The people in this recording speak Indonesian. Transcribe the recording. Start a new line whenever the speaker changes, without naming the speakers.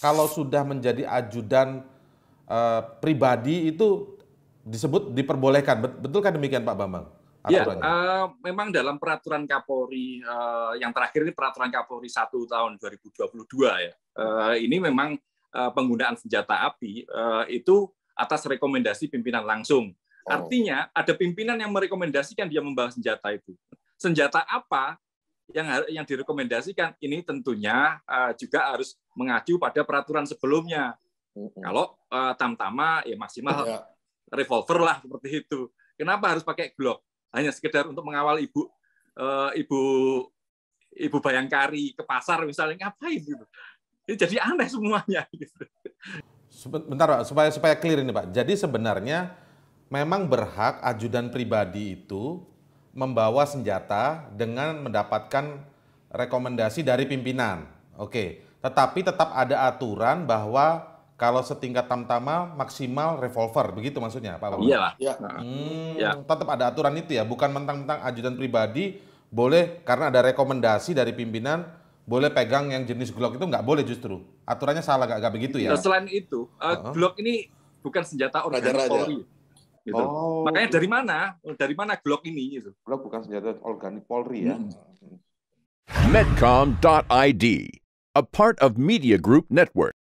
kalau sudah menjadi ajudan uh, pribadi itu disebut diperbolehkan. Betul kan demikian Pak Bambang?
Ya, uh, memang dalam peraturan Kapolri uh, yang terakhir ini peraturan Kapolri 1 tahun 2022 ya. Uh, ini memang uh, penggunaan senjata api uh, itu atas rekomendasi pimpinan langsung. Oh. Artinya ada pimpinan yang merekomendasikan dia membawa senjata itu. Senjata apa yang yang direkomendasikan ini tentunya eh, juga harus mengacu pada peraturan sebelumnya. Kalau uh, tamtama ya maksimal ya. revolver lah seperti itu. Kenapa harus pakai glock? Hanya sekedar untuk mengawal ibu eh, ibu ibu bayangkari ke pasar misalnya ngapain gitu. Ini ya jadi aneh semuanya gitu.
Bentar Pak, supaya supaya clear ini Pak. Jadi sebenarnya memang berhak ajudan pribadi itu membawa senjata dengan mendapatkan rekomendasi dari pimpinan. Oke, tetapi tetap ada aturan bahwa kalau setingkat tamtama maksimal revolver, begitu maksudnya, Pak Bambang? Iya lah. Hmm, ya. Tetap ada aturan itu ya, bukan mentang-mentang ajudan pribadi boleh karena ada rekomendasi dari pimpinan boleh pegang yang jenis Glock itu nggak boleh justru aturannya salah nggak begitu ya? Nah, selain
itu, uh, uh eh, -huh. Glock ini bukan senjata organik Polri Gitu. Oh. Makanya dari mana? Dari mana Glock ini? Gitu. Glock bukan senjata organik Polri ya. Hmm. Medcom.id, a part of Media Group Network.